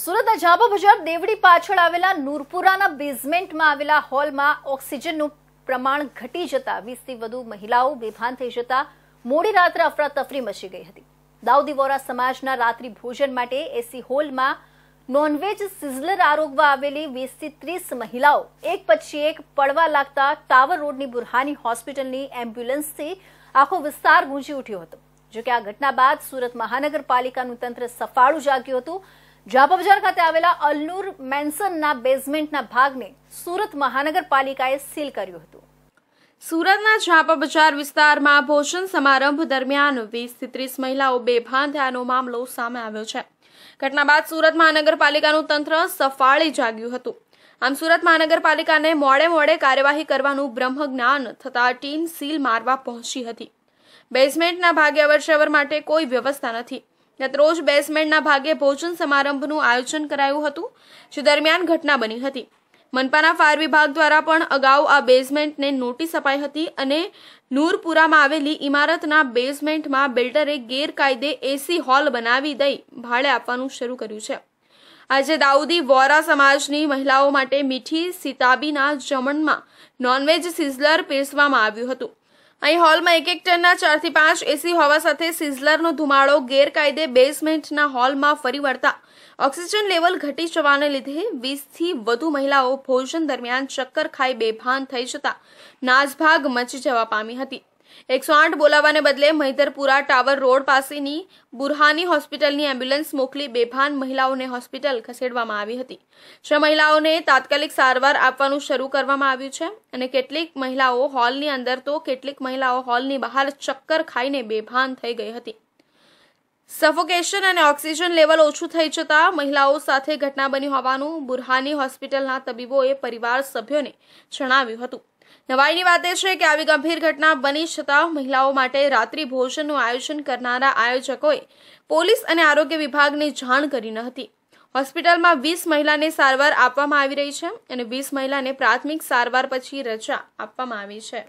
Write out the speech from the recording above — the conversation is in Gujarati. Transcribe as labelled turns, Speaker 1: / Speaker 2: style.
Speaker 1: સુરત અજાબા બજાર દેવડી પાછળ આવેલા નૂરપુરાના બેઝમેન્ટમાં આવેલા હોલમાં ઓક્સિજનનું પ્રમાણ ઘટી જતા વીસથી વધુ મહિલાઓ બેભાન થઈ જતા મોડી રાત્રે અફરાતફરી મચી ગઈ હતી દાઉદી વોરા સમાજના રાત્રિ ભોજન માટે એસી હોલમાં નોનવેજ સિઝલર આરોગવા આવેલી વીસથી ત્રીસ મહિલાઓ એક પછી એક પડવા લાગતા ટાવર રોડની બુરહાની હોસ્પિટલની એમ્બ્યુલન્સથી આખો વિસ્તાર ગુંજી ઉઠ્યો હતો જોકે આ ઘટના બાદ સુરત મહાનગરપાલિકાનું તંત્ર સફાળું જાગ્યું હતું જાપા બજાર ખાતે આવેલા અલનુર મેન્સનના બેઝમેન્ટના ભાગને સુરત મહાનગરપાલિકાએ સીલ કર્યું હતું
Speaker 2: સુરતના ઝાપા બજાર વિસ્તારમાં ભોજન સમારંભ દરમિયાન વીસથી ત્રીસ મહિલાઓ બેભાન થયાનો મામલો સામે આવ્યો છે ઘટના બાદ સુરત મહાનગરપાલિકાનું તંત્ર સફાળી જાગ્યું હતું આમ સુરત મહાનગરપાલિકાને મોડે મોડે કાર્યવાહી કરવાનું બ્રહ્મજ્ઞાન થતાં ટીમ સીલ મારવા પહોંચી હતી બેઝમેન્ટના ભાગે અવરજવર માટે કોઈ વ્યવસ્થા નથી ગતરોજ બેસમેન્ટના ભાગે ભોજન સમારંભનું આયોજન કરાયું હતું જે દરમિયાન ઘટના બની હતી મનપાના ફાયર વિભાગ દ્વારા પણ અગાઉ આ બેઝમેન્ટને નોટિસ અપાઈ હતી અને નૂરપુરામાં આવેલી ઇમારતના બેઝમેન્ટમાં બિલ્ડરે ગેરકાયદે એસી હોલ બનાવી દઈ ભાડે આપવાનું શરૂ કર્યું છે આજે દાઉદી વોરા સમાજની મહિલાઓ માટે મીઠી સિતાબીના જમણમાં નોનવેજ સિઝલર પીરસવામાં આવ્યું હતું અહીં હોલમાં એક એક ટનના ચારથી પાંચ એસી હોવા સાથે સિઝલરનો ધુમાડો ગેરકાયદે બેઝમેન્ટના હોલમાં ફરી વળતા ઓક્સિજન લેવલ ઘટી જવાને લીધે વીસથી વધુ મહિલાઓ ભોજન દરમિયાન ચક્કર ખાઈ બેભાન થઈ જતા નાસભાગ મચી જવા પામી હતી એકસો આઠ બોલાવવાને બદલે મહીધરપુરા ટાવર રોડ પાસેની બુરહાની હોસ્પિટલની એમ્બ્યુલન્સ મોકલી બેભાન મહિલાઓને હોસ્પિટલ ખસેડવામાં આવી હતી છ મહિલાઓને તાત્કાલિક સારવાર આપવાનું શરૂ કરવામાં આવ્યું છે અને કેટલીક મહિલાઓ હોલની અંદર તો કેટલીક મહિલાઓ હોલની બહાર ચક્કર ખાઈને બેભાન થઈ ગઈ હતી સફોકેશન અને ઓક્સિજન લેવલ ઓછું થઈ જતા મહિલાઓ સાથે ઘટના બની હોવાનું બુરહાની હોસ્પિટલના તબીબોએ પરિવાર સભ્યોને જણાવ્યું હતું નવાઈની વાત એ છે કે આવી ગંભીર ઘટના બની છતાં મહિલાઓ માટે રાત્રિ ભોજનનું આયોજન કરનારા આયોજકોએ પોલીસ અને આરોગ્ય વિભાગને જાણ કરી ન હતી હોસ્પિટલમાં વીસ મહિલાને સારવાર આપવામાં આવી રહી છે અને વીસ મહિલાને પ્રાથમિક સારવાર પછી રજા આપવામાં આવી છે